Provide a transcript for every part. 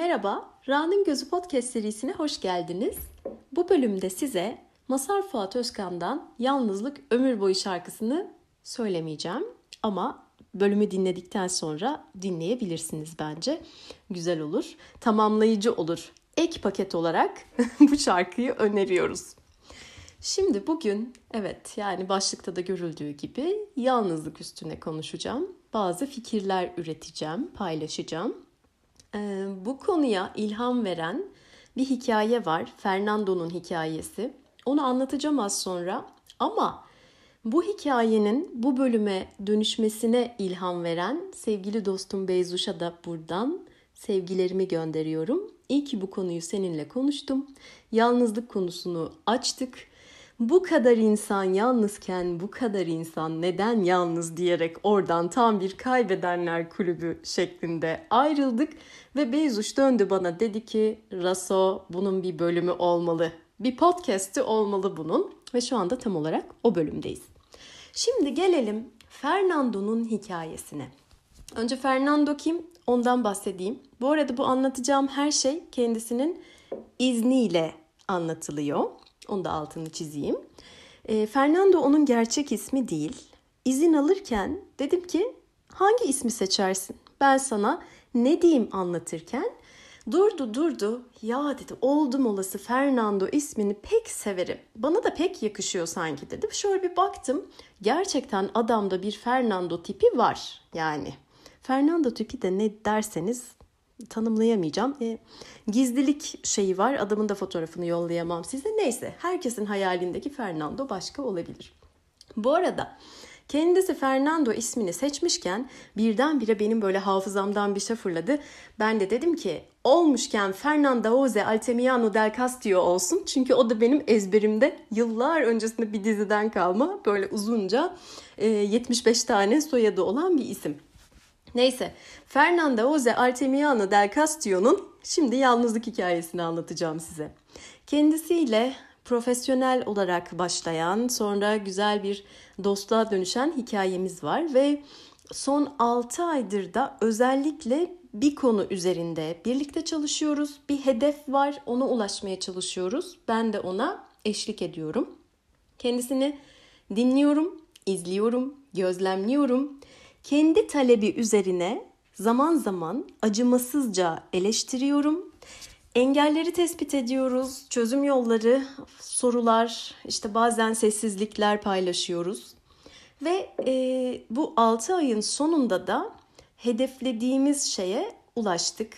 Merhaba, Ra'nın Gözü Podcast serisine hoş geldiniz. Bu bölümde size Masar Fuat Özkan'dan Yalnızlık Ömür Boyu şarkısını söylemeyeceğim ama bölümü dinledikten sonra dinleyebilirsiniz bence. Güzel olur, tamamlayıcı olur. Ek paket olarak bu şarkıyı öneriyoruz. Şimdi bugün evet yani başlıkta da görüldüğü gibi yalnızlık üstüne konuşacağım. Bazı fikirler üreteceğim, paylaşacağım. Ee, bu konuya ilham veren bir hikaye var. Fernando'nun hikayesi. Onu anlatacağım az sonra. Ama bu hikayenin bu bölüme dönüşmesine ilham veren sevgili dostum Beyzuş'a da buradan sevgilerimi gönderiyorum. İyi ki bu konuyu seninle konuştum. Yalnızlık konusunu açtık bu kadar insan yalnızken bu kadar insan neden yalnız diyerek oradan tam bir kaybedenler kulübü şeklinde ayrıldık ve Beyzuş döndü bana dedi ki Raso bunun bir bölümü olmalı. Bir podcast'i olmalı bunun ve şu anda tam olarak o bölümdeyiz. Şimdi gelelim Fernando'nun hikayesine. Önce Fernando kim? Ondan bahsedeyim. Bu arada bu anlatacağım her şey kendisinin izniyle anlatılıyor. Onu da altını çizeyim. E, Fernando onun gerçek ismi değil. İzin alırken dedim ki hangi ismi seçersin? Ben sana ne diyeyim anlatırken durdu durdu ya dedi oldum olası Fernando ismini pek severim. Bana da pek yakışıyor sanki dedi. Şöyle bir baktım gerçekten adamda bir Fernando tipi var yani. Fernando tipi de ne derseniz tanımlayamayacağım. E, gizlilik şeyi var. Adamın da fotoğrafını yollayamam size. Neyse herkesin hayalindeki Fernando başka olabilir. Bu arada kendisi Fernando ismini seçmişken birdenbire benim böyle hafızamdan bir şey fırladı. Ben de dedim ki olmuşken Fernando Jose Altemiano del Castillo olsun. Çünkü o da benim ezberimde yıllar öncesinde bir diziden kalma böyle uzunca 75 e, tane soyadı olan bir isim. Neyse, Fernanda Jose Artemiano del Castillo'nun şimdi yalnızlık hikayesini anlatacağım size. Kendisiyle profesyonel olarak başlayan, sonra güzel bir dostluğa dönüşen hikayemiz var ve son 6 aydır da özellikle bir konu üzerinde birlikte çalışıyoruz. Bir hedef var, ona ulaşmaya çalışıyoruz. Ben de ona eşlik ediyorum. Kendisini dinliyorum, izliyorum, gözlemliyorum kendi talebi üzerine zaman zaman acımasızca eleştiriyorum. Engelleri tespit ediyoruz, çözüm yolları, sorular, işte bazen sessizlikler paylaşıyoruz. Ve e, bu 6 ayın sonunda da hedeflediğimiz şeye ulaştık.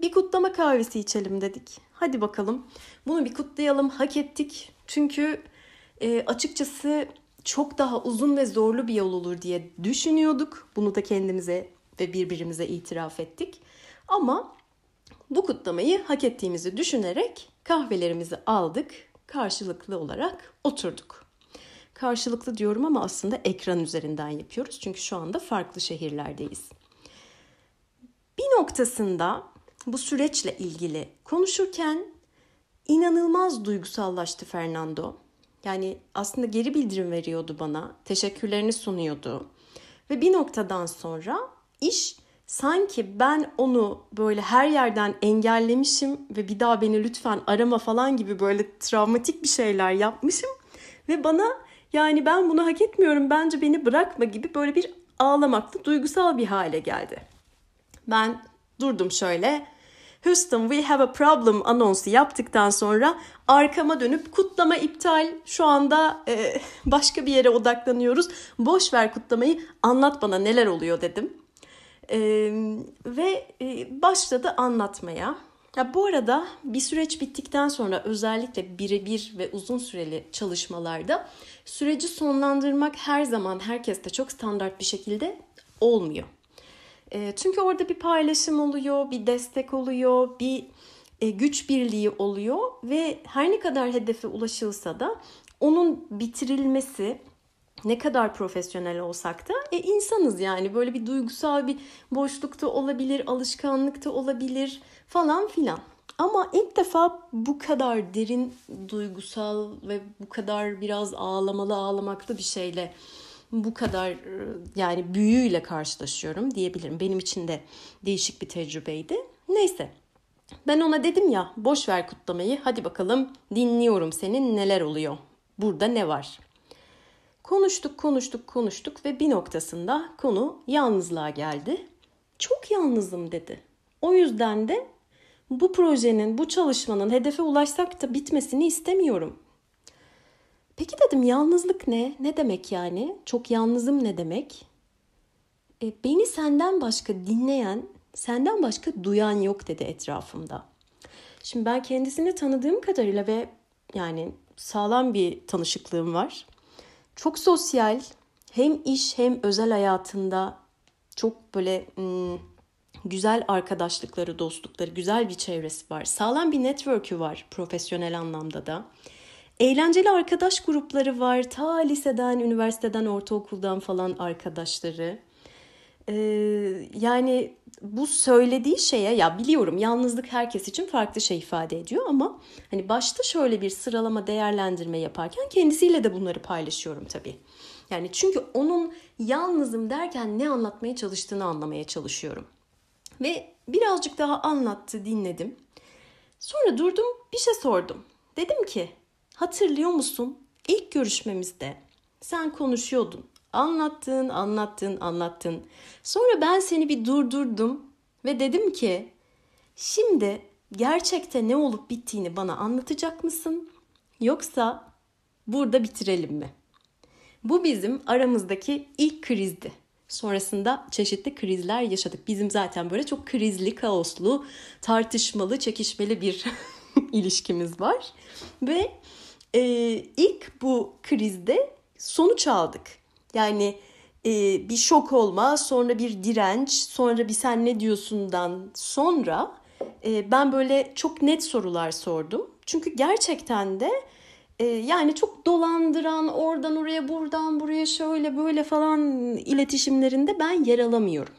Bir kutlama kahvesi içelim dedik. Hadi bakalım bunu bir kutlayalım, hak ettik. Çünkü e, açıkçası çok daha uzun ve zorlu bir yol olur diye düşünüyorduk. Bunu da kendimize ve birbirimize itiraf ettik. Ama bu kutlamayı hak ettiğimizi düşünerek kahvelerimizi aldık, karşılıklı olarak oturduk. Karşılıklı diyorum ama aslında ekran üzerinden yapıyoruz çünkü şu anda farklı şehirlerdeyiz. Bir noktasında bu süreçle ilgili konuşurken inanılmaz duygusallaştı Fernando yani aslında geri bildirim veriyordu bana. Teşekkürlerini sunuyordu. Ve bir noktadan sonra iş sanki ben onu böyle her yerden engellemişim ve bir daha beni lütfen arama falan gibi böyle travmatik bir şeyler yapmışım ve bana yani ben bunu hak etmiyorum bence beni bırakma gibi böyle bir ağlamaklı duygusal bir hale geldi. Ben durdum şöyle Houston we have a problem anonsu yaptıktan sonra arkama dönüp kutlama iptal şu anda e, başka bir yere odaklanıyoruz. Boş ver kutlamayı anlat bana neler oluyor dedim. E, ve e, başladı anlatmaya. Ya bu arada bir süreç bittikten sonra özellikle birebir ve uzun süreli çalışmalarda süreci sonlandırmak her zaman herkeste çok standart bir şekilde olmuyor çünkü orada bir paylaşım oluyor, bir destek oluyor, bir e, güç birliği oluyor ve her ne kadar hedefe ulaşılsa da onun bitirilmesi ne kadar profesyonel olsak da e, insanız yani böyle bir duygusal bir boşlukta olabilir, alışkanlıkta olabilir falan filan. Ama ilk defa bu kadar derin duygusal ve bu kadar biraz ağlamalı ağlamaklı bir şeyle bu kadar e, yani büyüyle karşılaşıyorum diyebilirim. Benim için de değişik bir tecrübeydi. Neyse ben ona dedim ya boş ver kutlamayı hadi bakalım dinliyorum senin neler oluyor. Burada ne var? Konuştuk konuştuk konuştuk ve bir noktasında konu yalnızlığa geldi. Çok yalnızım dedi. O yüzden de bu projenin, bu çalışmanın hedefe ulaşsak da bitmesini istemiyorum. Peki dedim yalnızlık ne? Ne demek yani? Çok yalnızım ne demek? E, beni senden başka dinleyen, senden başka duyan yok dedi etrafımda. Şimdi ben kendisini tanıdığım kadarıyla ve yani sağlam bir tanışıklığım var. Çok sosyal, hem iş hem özel hayatında çok böyle ım, hmm, güzel arkadaşlıkları, dostlukları, güzel bir çevresi var. Sağlam bir network'ü var profesyonel anlamda da. Eğlenceli arkadaş grupları var. Ta liseden, üniversiteden, ortaokuldan falan arkadaşları. Ee, yani bu söylediği şeye ya biliyorum yalnızlık herkes için farklı şey ifade ediyor ama hani başta şöyle bir sıralama değerlendirme yaparken kendisiyle de bunları paylaşıyorum tabii. Yani çünkü onun yalnızım derken ne anlatmaya çalıştığını anlamaya çalışıyorum. Ve birazcık daha anlattı, dinledim. Sonra durdum, bir şey sordum. Dedim ki, Hatırlıyor musun? İlk görüşmemizde sen konuşuyordun. Anlattın, anlattın, anlattın. Sonra ben seni bir durdurdum ve dedim ki şimdi gerçekte ne olup bittiğini bana anlatacak mısın? Yoksa burada bitirelim mi? Bu bizim aramızdaki ilk krizdi. Sonrasında çeşitli krizler yaşadık. Bizim zaten böyle çok krizli, kaoslu, tartışmalı, çekişmeli bir ilişkimiz var. Ve e, ilk bu krizde sonuç aldık. Yani e, bir şok olma, sonra bir direnç, sonra bir sen ne diyorsundan sonra e, ben böyle çok net sorular sordum. Çünkü gerçekten de e, yani çok dolandıran, oradan oraya, buradan buraya, şöyle böyle falan iletişimlerinde ben yer alamıyorum.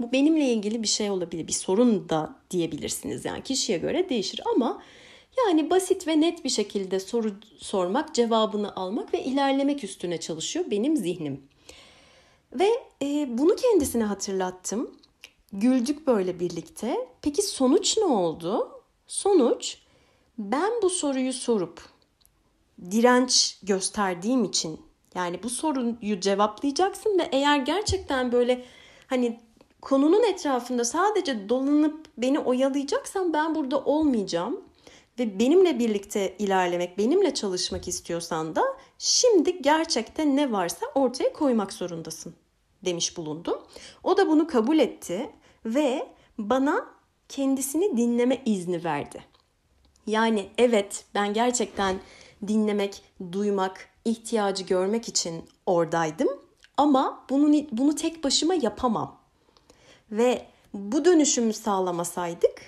Bu benimle ilgili bir şey olabilir, bir sorun da diyebilirsiniz yani kişiye göre değişir ama yani basit ve net bir şekilde soru sormak, cevabını almak ve ilerlemek üstüne çalışıyor benim zihnim. Ve e, bunu kendisine hatırlattım. Güldük böyle birlikte. Peki sonuç ne oldu? Sonuç ben bu soruyu sorup direnç gösterdiğim için yani bu soruyu cevaplayacaksın ve eğer gerçekten böyle hani konunun etrafında sadece dolanıp beni oyalayacaksan ben burada olmayacağım ve benimle birlikte ilerlemek, benimle çalışmak istiyorsan da şimdi gerçekte ne varsa ortaya koymak zorundasın demiş bulundum. O da bunu kabul etti ve bana kendisini dinleme izni verdi. Yani evet ben gerçekten dinlemek, duymak, ihtiyacı görmek için oradaydım ama bunu bunu tek başıma yapamam. Ve bu dönüşümü sağlamasaydık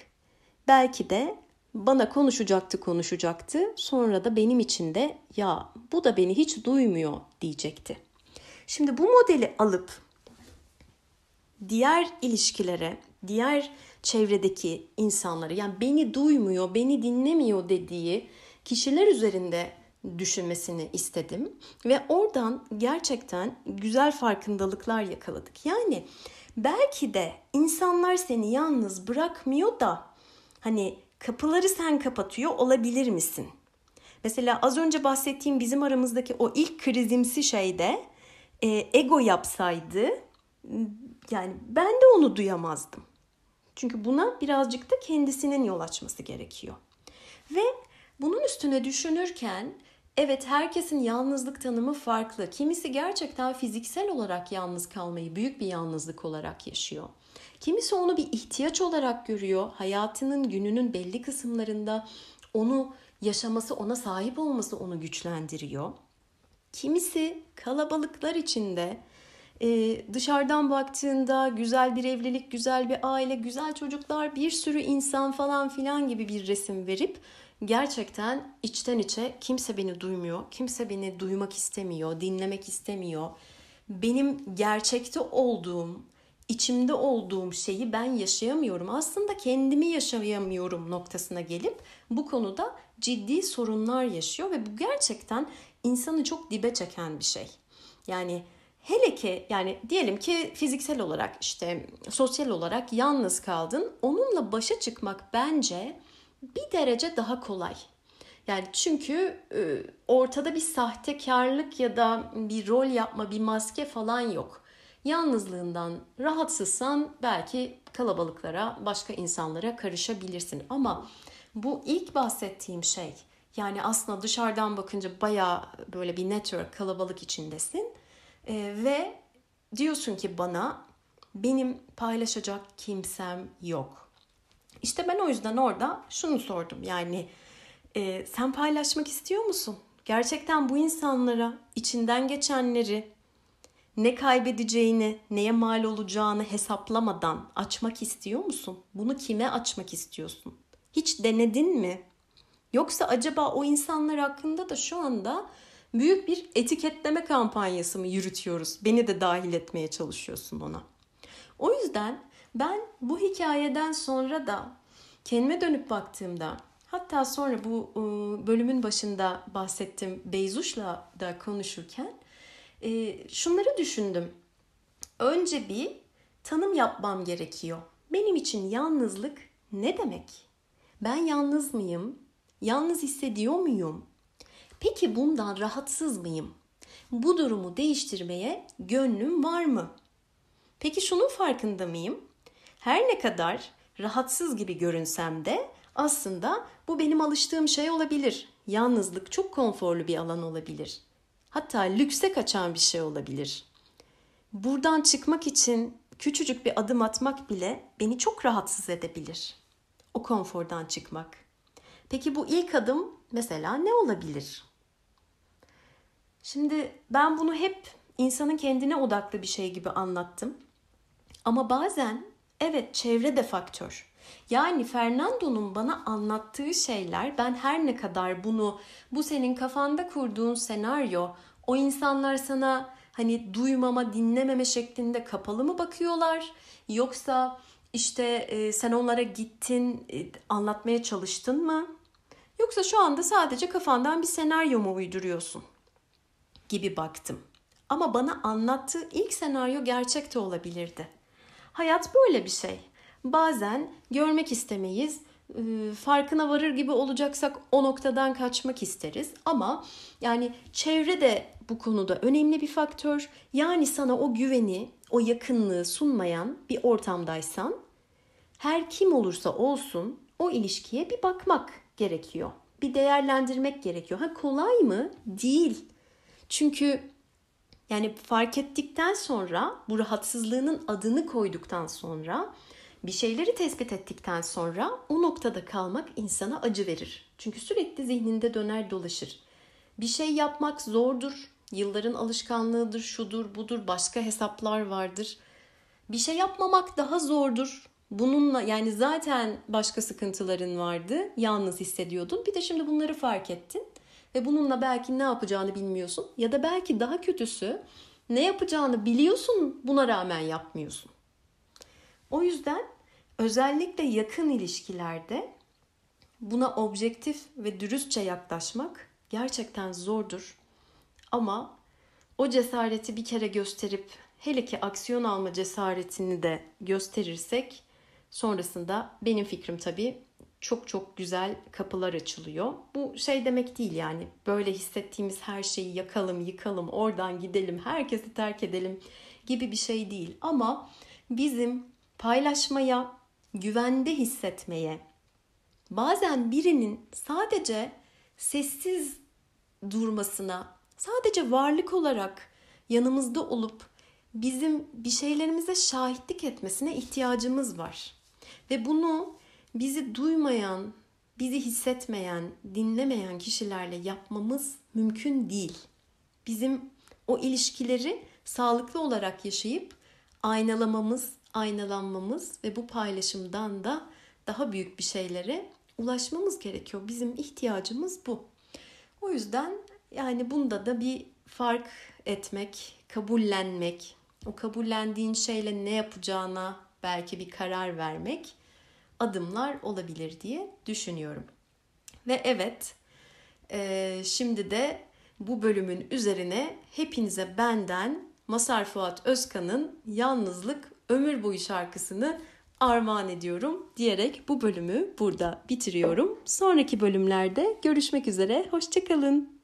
belki de bana konuşacaktı konuşacaktı. Sonra da benim için de ya bu da beni hiç duymuyor diyecekti. Şimdi bu modeli alıp diğer ilişkilere, diğer çevredeki insanları yani beni duymuyor, beni dinlemiyor dediği kişiler üzerinde düşünmesini istedim ve oradan gerçekten güzel farkındalıklar yakaladık. Yani belki de insanlar seni yalnız bırakmıyor da hani kapıları sen kapatıyor olabilir misin? Mesela az önce bahsettiğim bizim aramızdaki o ilk krizimsi şeyde e, ego yapsaydı yani ben de onu duyamazdım. Çünkü buna birazcık da kendisinin yol açması gerekiyor. Ve bunun üstüne düşünürken evet herkesin yalnızlık tanımı farklı. Kimisi gerçekten fiziksel olarak yalnız kalmayı büyük bir yalnızlık olarak yaşıyor. Kimisi onu bir ihtiyaç olarak görüyor. Hayatının gününün belli kısımlarında onu yaşaması, ona sahip olması onu güçlendiriyor. Kimisi kalabalıklar içinde e, dışarıdan baktığında güzel bir evlilik, güzel bir aile, güzel çocuklar, bir sürü insan falan filan gibi bir resim verip gerçekten içten içe kimse beni duymuyor, kimse beni duymak istemiyor, dinlemek istemiyor. Benim gerçekte olduğum, içimde olduğum şeyi ben yaşayamıyorum. Aslında kendimi yaşayamıyorum noktasına gelip bu konuda ciddi sorunlar yaşıyor ve bu gerçekten insanı çok dibe çeken bir şey. Yani hele ki yani diyelim ki fiziksel olarak işte sosyal olarak yalnız kaldın. Onunla başa çıkmak bence bir derece daha kolay. Yani çünkü e, ortada bir sahtekarlık ya da bir rol yapma, bir maske falan yok. Yalnızlığından rahatsızsan belki kalabalıklara, başka insanlara karışabilirsin. Ama bu ilk bahsettiğim şey yani aslında dışarıdan bakınca baya böyle bir network kalabalık içindesin. Ee, ve diyorsun ki bana benim paylaşacak kimsem yok. İşte ben o yüzden orada şunu sordum yani e, sen paylaşmak istiyor musun? Gerçekten bu insanlara içinden geçenleri ne kaybedeceğini, neye mal olacağını hesaplamadan açmak istiyor musun? Bunu kime açmak istiyorsun? Hiç denedin mi? Yoksa acaba o insanlar hakkında da şu anda büyük bir etiketleme kampanyası mı yürütüyoruz? Beni de dahil etmeye çalışıyorsun ona. O yüzden ben bu hikayeden sonra da kendime dönüp baktığımda hatta sonra bu ıı, bölümün başında bahsettim Beyzuş'la da konuşurken e, şunları düşündüm. Önce bir tanım yapmam gerekiyor. Benim için yalnızlık ne demek? Ben yalnız mıyım? Yalnız hissediyor muyum? Peki bundan rahatsız mıyım? Bu durumu değiştirmeye gönlüm var mı? Peki şunun farkında mıyım? Her ne kadar rahatsız gibi görünsem de aslında bu benim alıştığım şey olabilir. Yalnızlık çok konforlu bir alan olabilir hatta lükse kaçan bir şey olabilir. Buradan çıkmak için küçücük bir adım atmak bile beni çok rahatsız edebilir. O konfordan çıkmak. Peki bu ilk adım mesela ne olabilir? Şimdi ben bunu hep insanın kendine odaklı bir şey gibi anlattım. Ama bazen evet çevre de faktör. Yani Fernando'nun bana anlattığı şeyler ben her ne kadar bunu bu senin kafanda kurduğun senaryo o insanlar sana hani duymama, dinlememe şeklinde kapalı mı bakıyorlar yoksa işte e, sen onlara gittin, e, anlatmaya çalıştın mı? Yoksa şu anda sadece kafandan bir senaryo mu uyduruyorsun? gibi baktım. Ama bana anlattığı ilk senaryo gerçek de olabilirdi. Hayat böyle bir şey. Bazen görmek istemeyiz. E, farkına varır gibi olacaksak o noktadan kaçmak isteriz. Ama yani çevre de bu konuda önemli bir faktör. Yani sana o güveni, o yakınlığı sunmayan bir ortamdaysan her kim olursa olsun o ilişkiye bir bakmak gerekiyor. Bir değerlendirmek gerekiyor. Ha kolay mı? Değil. Çünkü yani fark ettikten sonra bu rahatsızlığının adını koyduktan sonra bir şeyleri tespit ettikten sonra o noktada kalmak insana acı verir. Çünkü sürekli zihninde döner dolaşır. Bir şey yapmak zordur. Yılların alışkanlığıdır, şudur, budur, başka hesaplar vardır. Bir şey yapmamak daha zordur. Bununla yani zaten başka sıkıntıların vardı. Yalnız hissediyordun. Bir de şimdi bunları fark ettin ve bununla belki ne yapacağını bilmiyorsun ya da belki daha kötüsü ne yapacağını biliyorsun buna rağmen yapmıyorsun. O yüzden özellikle yakın ilişkilerde buna objektif ve dürüstçe yaklaşmak gerçekten zordur. Ama o cesareti bir kere gösterip hele ki aksiyon alma cesaretini de gösterirsek sonrasında benim fikrim tabii çok çok güzel kapılar açılıyor. Bu şey demek değil yani böyle hissettiğimiz her şeyi yakalım, yıkalım, oradan gidelim, herkesi terk edelim gibi bir şey değil. Ama bizim paylaşmaya, güvende hissetmeye, bazen birinin sadece sessiz durmasına, sadece varlık olarak yanımızda olup bizim bir şeylerimize şahitlik etmesine ihtiyacımız var. Ve bunu bizi duymayan, bizi hissetmeyen, dinlemeyen kişilerle yapmamız mümkün değil. Bizim o ilişkileri sağlıklı olarak yaşayıp aynalamamız, aynalanmamız ve bu paylaşımdan da daha büyük bir şeylere ulaşmamız gerekiyor. Bizim ihtiyacımız bu. O yüzden yani bunda da bir fark etmek, kabullenmek, o kabullendiğin şeyle ne yapacağına belki bir karar vermek adımlar olabilir diye düşünüyorum. Ve evet, e, şimdi de bu bölümün üzerine hepinize benden Masar Fuat Özkan'ın Yalnızlık Ömür Boyu şarkısını armağan ediyorum diyerek bu bölümü burada bitiriyorum. Sonraki bölümlerde görüşmek üzere, hoşçakalın.